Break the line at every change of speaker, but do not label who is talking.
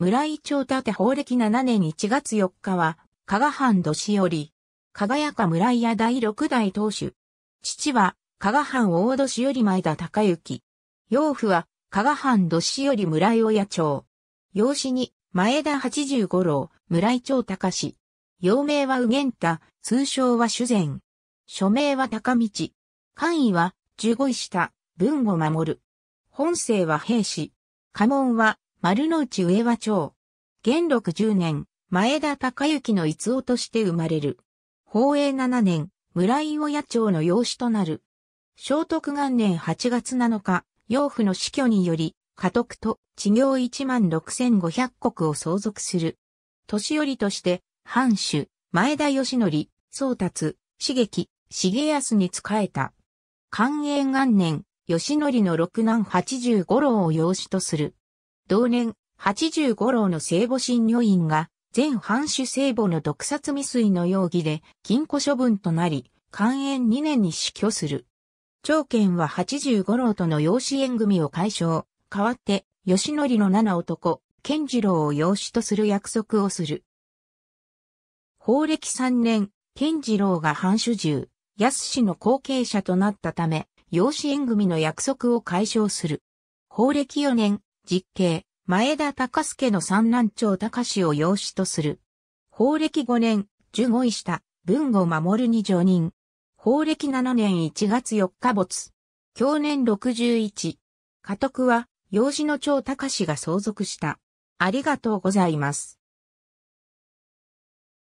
村井町立法歴7年1月4日は、加賀藩年寄り、輝か村井屋第六代当主。父は、加賀藩大年寄り前田高之。養父は、加賀藩年寄り村井親町。養子に、前田八十五郎、村井町隆史。幼名は右玄太、通称は主前。署名は高道。官位は、十五位下、文を守る。本姓は兵士。家紋は、丸の内上和町。元禄十年、前田隆之の逸夫として生まれる。宝永七年、村井親町の養子となる。聖徳元年八月七日、養父の死去により、家督と地業一万六千五百国を相続する。年寄りとして、藩主、前田義則、宗達、茂木、重康に仕えた。寛永元年、義則の六男八十五郎を養子とする。同年、85老の聖母神女院が、全藩主聖母の毒殺未遂の容疑で、禁錮処分となり、寛延2年に死去する。長剣は85老との養子縁組を解消、代わって、吉則の七男、健次郎を養子とする約束をする。法暦3年、健次郎が藩主従、安氏の後継者となったため、養子縁組の約束を解消する。法暦4年、実刑、前田隆介の三男長隆を養子とする。法暦5年、15位下、文後守るに女任。法暦7年1月4日没。去年61。家督は、養子の長隆が相続した。ありが
とうございます。